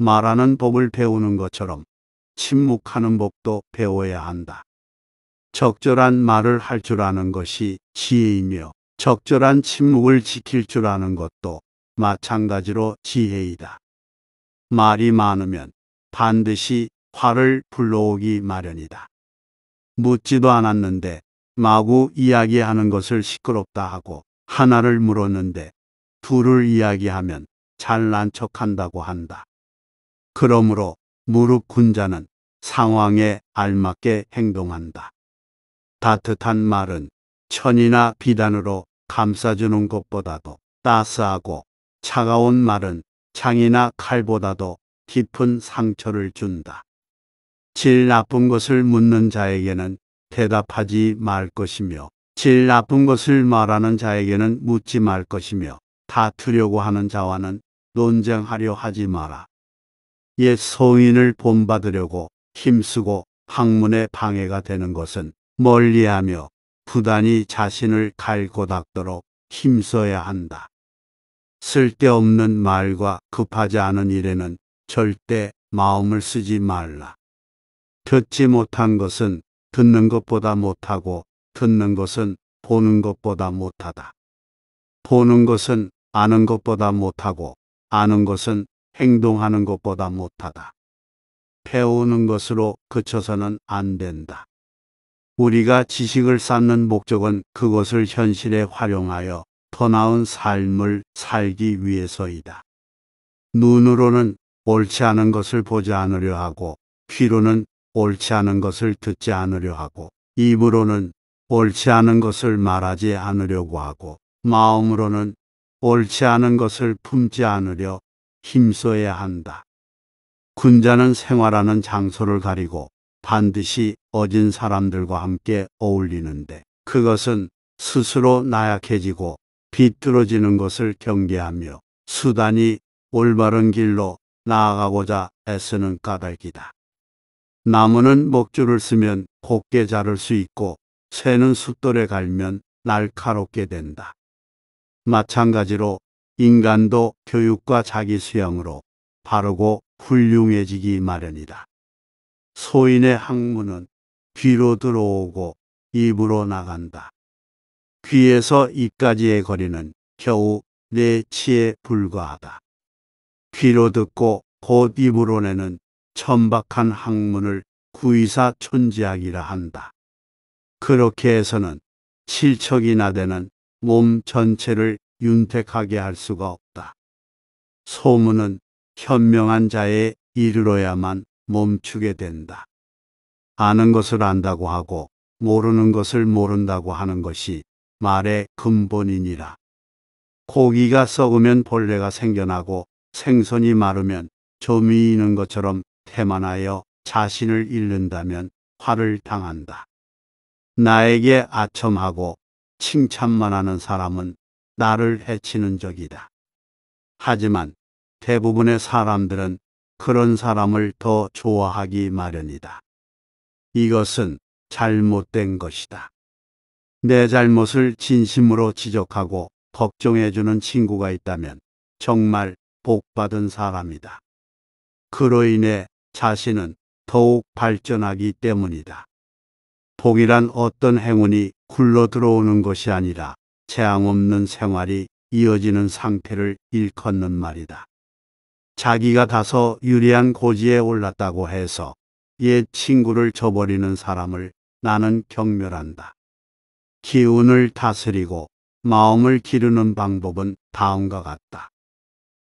말하는 법을 배우는 것처럼 침묵하는 법도 배워야 한다. 적절한 말을 할 줄 아는 것이 지혜이며 적절한 침묵을 지킬 줄 아는 것도 마찬가지로 지혜이다. 말이 많으면 반드시 화를 불러오기 마련이다. 묻지도 않았는데 마구 이야기하는 것을 시끄럽다 하고 하나를 물었는데 둘을 이야기하면 잘난 척한다고 한다. 그러므로 무릎 군자는 상황에 알맞게 행동한다. 따뜻한 말은 천이나 비단으로 감싸주는 것보다도 따스하고 차가운 말은 창이나 칼보다도 깊은 상처를 준다. 질 나쁜 것을 묻는 자에게는 대답하지 말 것이며 질 나쁜 것을 말하는 자에게는 묻지 말 것이며 다투려고 하는 자와는 논쟁하려 하지 마라. 옛 예 소인을 본받으려고 힘쓰고 학문에 방해가 되는 것은 멀리하며 부단히 자신을 갈고 닦도록 힘써야 한다. 쓸데없는 말과 급하지 않은 일에는 절대 마음을 쓰지 말라. 듣지 못한 것은 듣는 것보다 못하고 듣는 것은 보는 것보다 못하다. 보는 것은 아는 것보다 못하고 아는 것은 행동하는 것보다 못하다. 배우는 것으로 그쳐서는 안 된다. 우리가 지식을 쌓는 목적은 그것을 현실에 활용하여 더 나은 삶을 살기 위해서이다. 눈으로는 옳지 않은 것을 보지 않으려 하고 귀로는 옳지 않은 것을 듣지 않으려 하고 입으로는 옳지 않은 것을 말하지 않으려고 하고 마음으로는 옳지 않은 것을 품지 않으려 힘써야 한다. 군자는 생활하는 장소를 가리고 반드시 어진 사람들과 함께 어울리는데 그것은 스스로 나약해지고 비뚤어지는 것을 경계하며 수단이 올바른 길로 나아가고자 애쓰는 까닭이다. 나무는 목줄을 쓰면 곱게 자랄 수 있고 새는 숫돌에 갈면 날카롭게 된다. 마찬가지로 인간도 교육과 자기 수양으로 바르고 훌륭해지기 마련이다. 소인의 학문은 귀로 들어오고 입으로 나간다. 귀에서 입까지의 거리는 겨우 내 치에 불과하다. 귀로 듣고 곧 입으로 내는 천박한 학문을 구이사 촌지학이라 한다. 그렇게 해서는 실척이나 되는 몸 전체를 윤택하게 할 수가 없다. 소문은 현명한 자의 이르야만 멈추게 된다. 아는 것을 안다고 하고 모르는 것을 모른다고 하는 것이 말의 근본이니라. 고기가 썩으면 벌레가 생겨나고 생선이 마르면 점이 있는 것처럼 태만하여 자신을 잃는다면 화를 당한다. 나에게 아첨하고 칭찬만 하는 사람은 나를 해치는 적이다. 하지만 대부분의 사람들은 그런 사람을 더 좋아하기 마련이다. 이것은 잘못된 것이다. 내 잘못을 진심으로 지적하고 걱정해주는 친구가 있다면 정말 복받은 사람이다. 그로 인해 자신은 더욱 발전하기 때문이다. 복이란 어떤 행운이 굴러 들어오는 것이 아니라 재앙 없는 생활이 이어지는 상태를 일컫는 말이다. 자기가 가서 유리한 고지에 올랐다고 해서 옛 친구를 저버리는 사람을 나는 경멸한다. 기운을 다스리고 마음을 기르는 방법은 다음과 같다.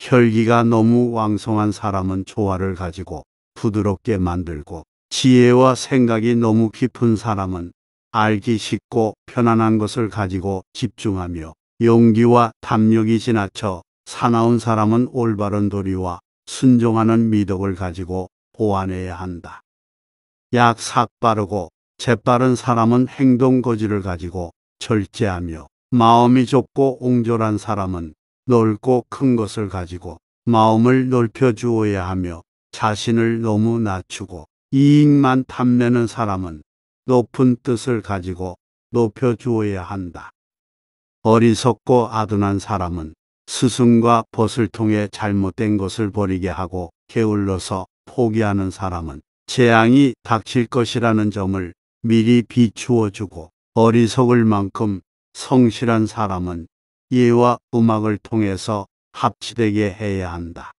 혈기가 너무 왕성한 사람은 조화를 가지고 부드럽게 만들고 지혜와 생각이 너무 깊은 사람은 알기 쉽고 편안한 것을 가지고 집중하며 용기와 탐욕이 지나쳐 사나운 사람은 올바른 도리와 순종하는 미덕을 가지고 보완해야 한다. 약삭 빠르고 재빠른 사람은 행동 거지를 가지고 절제하며 마음이 좁고 옹졸한 사람은 넓고 큰 것을 가지고 마음을 넓혀 주어야 하며 자신을 너무 낮추고 이익만 탐내는 사람은 높은 뜻을 가지고 높여주어야 한다. 어리석고 아둔한 사람은 스승과 벗을 통해 잘못된 것을 버리게 하고 게을러서 포기하는 사람은 재앙이 닥칠 것이라는 점을 미리 비추어주고 어리석을 만큼 성실한 사람은 예와 음악을 통해서 합치되게 해야 한다.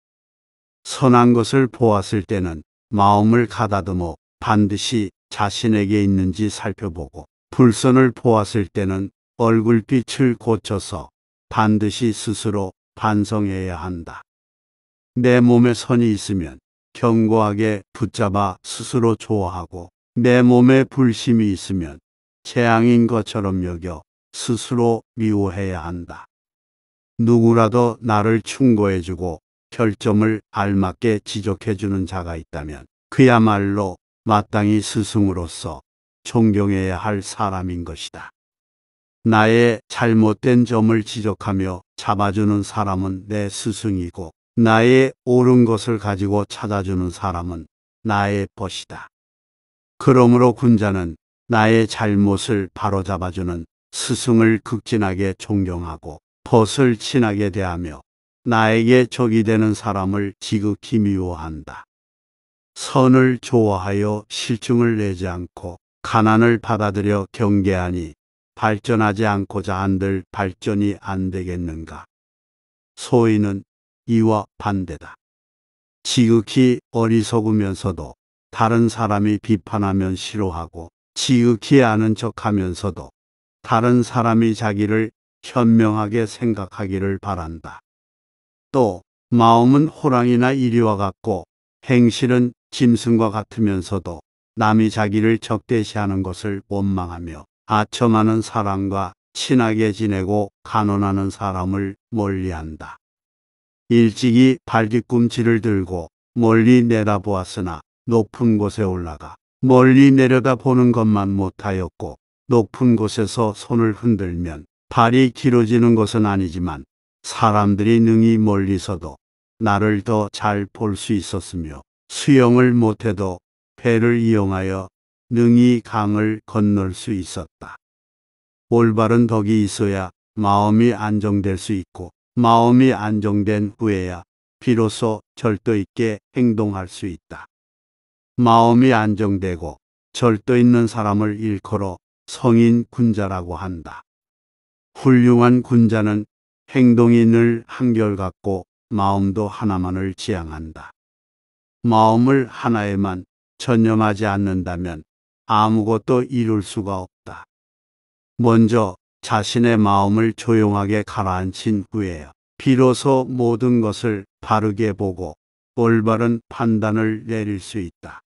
선한 것을 보았을 때는 마음을 가다듬어 반드시 자신에게 있는지 살펴보고 불선을 보았을 때는 얼굴빛을 고쳐서 반드시 스스로 반성해야 한다. 내 몸에 선이 있으면 견고하게 붙잡아 스스로 좋아하고 내 몸에 불심이 있으면 재앙인 것처럼 여겨 스스로 미워해야 한다. 누구라도 나를 충고해주고 결점을 알맞게 지적해주는 자가 있다면 그야말로 마땅히 스승으로서 존경해야 할 사람인 것이다. 나의 잘못된 점을 지적하며 잡아주는 사람은 내 스승이고 나의 옳은 것을 가지고 찾아주는 사람은 나의 벗이다. 그러므로 군자는 나의 잘못을 바로잡아주는 스승을 극진하게 존경하고 벗을 친하게 대하며 나에게 적이 되는 사람을 지극히 미워한다. 선을 좋아하여 실증을 내지 않고 가난을 받아들여 경계하니 발전하지 않고자 한들 발전이 안 되겠는가. 소인은 이와 반대다. 지극히 어리석으면서도 다른 사람이 비판하면 싫어하고 지극히 아는 척하면서도 다른 사람이 자기를 현명하게 생각하기를 바란다. 또 마음은 호랑이나 이리와 같고 행실은 짐승과 같으면서도 남이 자기를 적대시하는 것을 원망하며 아첨하는 사람과 친하게 지내고 간언하는 사람을 멀리한다. 일찍이 발뒤꿈치를 들고 멀리 내다보았으나 높은 곳에 올라가 멀리 내려다보는 것만 못하였고 높은 곳에서 손을 흔들면 발이 길어지는 것은 아니지만 사람들이 능히 멀리서도 나를 더 잘 볼 수 있었으며 수영을 못해도 배를 이용하여 능히 강을 건널 수 있었다. 올바른 덕이 있어야 마음이 안정될 수 있고 마음이 안정된 후에야 비로소 절도 있게 행동할 수 있다. 마음이 안정되고 절도 있는 사람을 일컬어 성인 군자라고 한다. 훌륭한 군자는 행동이 늘 한결같고 마음도 하나만을 지향한다. 마음을 하나에만 전념하지 않는다면 아무것도 이룰 수가 없다. 먼저 자신의 마음을 조용하게 가라앉힌 후에야 비로소 모든 것을 바르게 보고 올바른 판단을 내릴 수 있다.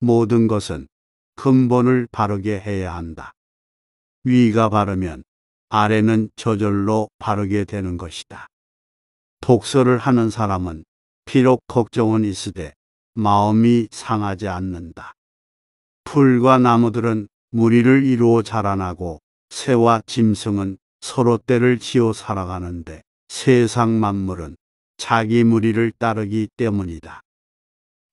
모든 것은 근본을 바르게 해야 한다. 위가 바르면 아래는 저절로 바르게 되는 것이다. 독서를 하는 사람은 비록 걱정은 있으되 마음이 상하지 않는다. 풀과 나무들은 무리를 이루어 자라나고 새와 짐승은 서로 때를 지어 살아가는데 세상 만물은 자기 무리를 따르기 때문이다.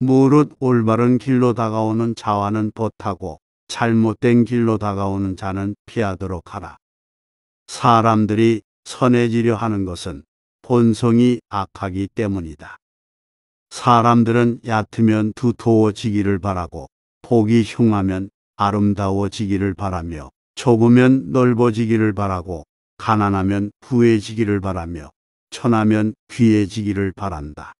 무릇 올바른 길로 다가오는 자와는 벗하고 잘못된 길로 다가오는 자는 피하도록 하라. 사람들이 선해지려 하는 것은 본성이 악하기 때문이다. 사람들은 얕으면 두터워지기를 바라고 폭이 흉하면 아름다워지기를 바라며 좁으면 넓어지기를 바라고 가난하면 부해지기를 바라며 천하면 귀해지기를 바란다.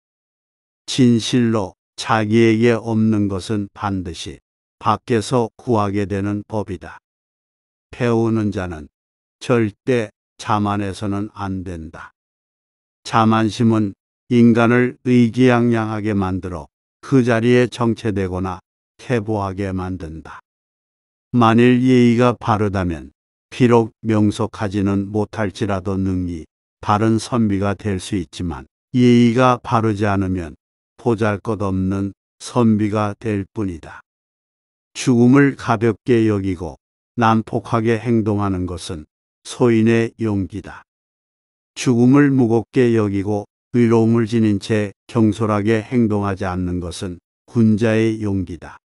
진실로 자기에게 없는 것은 반드시 밖에서 구하게 되는 법이다. 배우는 자는 절대 자만해서는 안 된다. 자만심은 인간을 의기양양하게 만들어 그 자리에 정체되거나 태보하게 만든다. 만일 예의가 바르다면 비록 명석하지는 못할지라도 능히 바른 선비가 될 수 있지만 예의가 바르지 않으면 보잘것없는 선비가 될 뿐이다. 죽음을 가볍게 여기고 난폭하게 행동하는 것은 소인의 용기다. 죽음을 무겁게 여기고 의로움을 지닌 채 경솔하게 행동하지 않는 것은 군자의 용기다.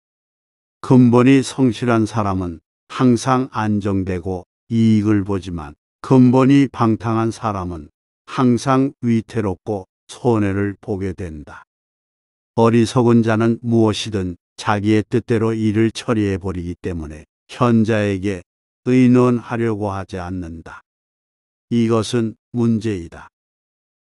근본이 성실한 사람은 항상 안정되고 이익을 보지만 근본이 방탕한 사람은 항상 위태롭고 손해를 보게 된다. 어리석은 자는 무엇이든 자기의 뜻대로 일을 처리해 버리기 때문에 현자에게 의논하려고 하지 않는다. 이것은 문제이다.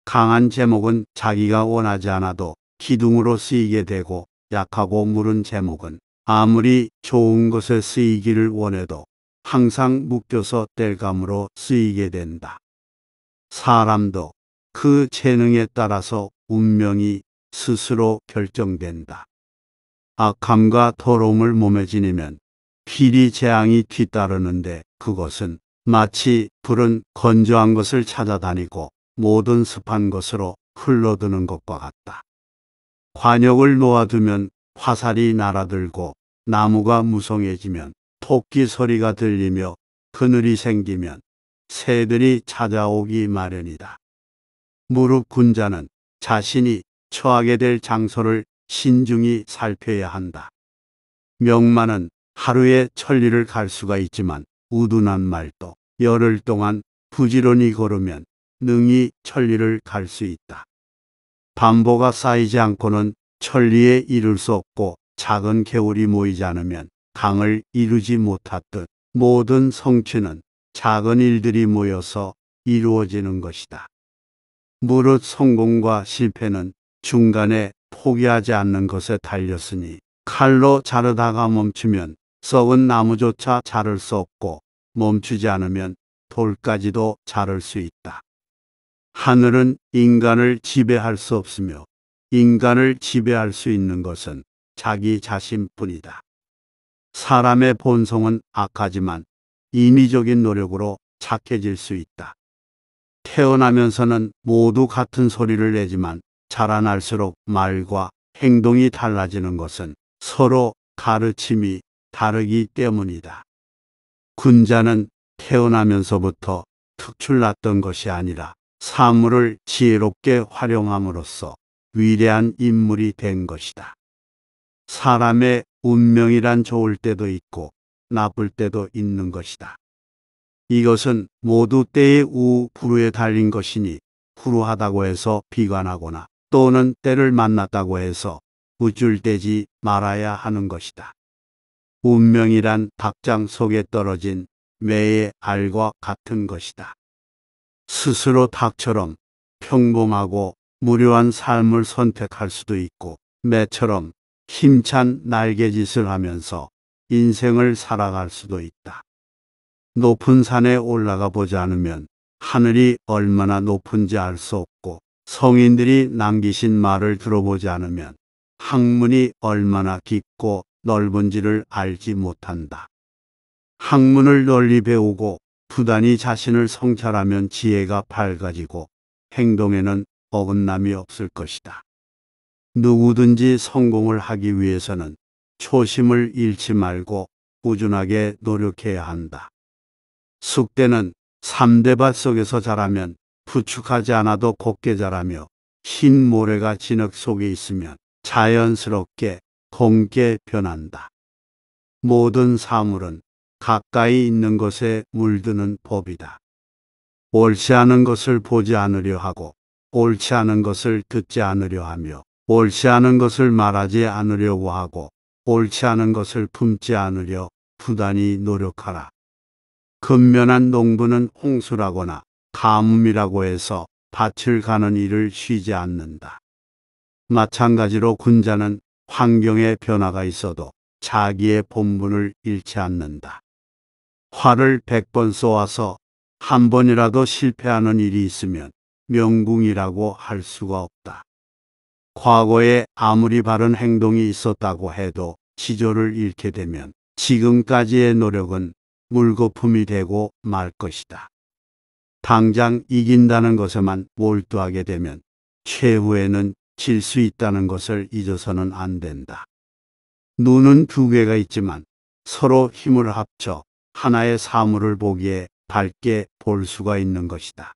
강한 제목은 자기가 원하지 않아도 기둥으로 쓰이게 되고 약하고 무른 제목은 아무리 좋은 것에 쓰이기를 원해도 항상 묶여서 뗄감으로 쓰이게 된다. 사람도 그 재능에 따라서 운명이 스스로 결정된다. 악함과 더러움을 몸에 지니면 필히 재앙이 뒤따르는데 그것은 마치 불은 건조한 것을 찾아다니고 모든 습한 것으로 흘러드는 것과 같다. 관역을 놓아두면 화살이 날아들고 나무가 무성해지면 토끼 소리가 들리며 그늘이 생기면 새들이 찾아오기 마련이다. 무릎 군자는 자신이 처하게 될 장소를 신중히 살펴야 한다. 명만은 하루에 천리를 갈 수가 있지만 우둔한 말도 열흘 동안 부지런히 걸으면 능히 천리를 갈 수 있다. 반보가 쌓이지 않고는 천리에 이를 수 없고 작은 개울이 모이지 않으면 강을 이루지 못하듯 모든 성취는 작은 일들이 모여서 이루어지는 것이다. 무릇 성공과 실패는 중간에 포기하지 않는 것에 달렸으니 칼로 자르다가 멈추면 썩은 나무조차 자를 수 없고 멈추지 않으면 돌까지도 자를 수 있다. 하늘은 인간을 지배할 수 없으며 인간을 지배할 수 있는 것은 자기 자신뿐이다. 사람의 본성은 악하지만 인위적인 노력으로 착해질 수 있다. 태어나면서는 모두 같은 소리를 내지만 자라날수록 말과 행동이 달라지는 것은 서로 가르침이 다르기 때문이다. 군자는 태어나면서부터 특출났던 것이 아니라 사물을 지혜롭게 활용함으로써 위대한 인물이 된 것이다. 사람의 운명이란 좋을 때도 있고 나쁠 때도 있는 것이다. 이것은 모두 때의 우불우에 달린 것이니 불우하다고 해서 비관하거나 또는 때를 만났다고 해서 우쭐대지 말아야 하는 것이다. 운명이란 박장 속에 떨어진 매의 알과 같은 것이다. 스스로 닭처럼 평범하고 무료한 삶을 선택할 수도 있고 매처럼 힘찬 날개짓을 하면서 인생을 살아갈 수도 있다. 높은 산에 올라가 보지 않으면 하늘이 얼마나 높은지 알 수 없고 성인들이 남기신 말을 들어보지 않으면 학문이 얼마나 깊고 넓은지를 알지 못한다. 학문을 널리 배우고 부단히 자신을 성찰하면 지혜가 밝아지고 행동에는 어긋남이 없을 것이다. 누구든지 성공을 하기 위해서는 초심을 잃지 말고 꾸준하게 노력해야 한다. 숙대는 3대밭 속에서 자라면 부축하지 않아도 곱게 자라며 흰 모래가 진흙 속에 있으면 자연스럽게 검게 변한다. 모든 사물은 가까이 있는 것에 물드는 법이다. 옳지 않은 것을 보지 않으려 하고 옳지 않은 것을 듣지 않으려 하며 옳지 않은 것을 말하지 않으려고 하고 옳지 않은 것을 품지 않으려 부단히 노력하라. 근면한 농부는 홍수라거나 가뭄이라고 해서 밭을 가는 일을 쉬지 않는다. 마찬가지로 군자는 환경의 변화가 있어도 자기의 본분을 잃지 않는다. 화를 100번 쏘아서 한 번이라도 실패하는 일이 있으면 명궁이라고 할 수가 없다. 과거에 아무리 바른 행동이 있었다고 해도 지조를 잃게 되면 지금까지의 노력은 물거품이 되고 말 것이다. 당장 이긴다는 것에만 몰두하게 되면 최후에는 질수 있다는 것을 잊어서는 안 된다. 눈은 두 개가 있지만 서로 힘을 합쳐 하나의 사물을 보기에 밝게 볼 수가 있는 것이다.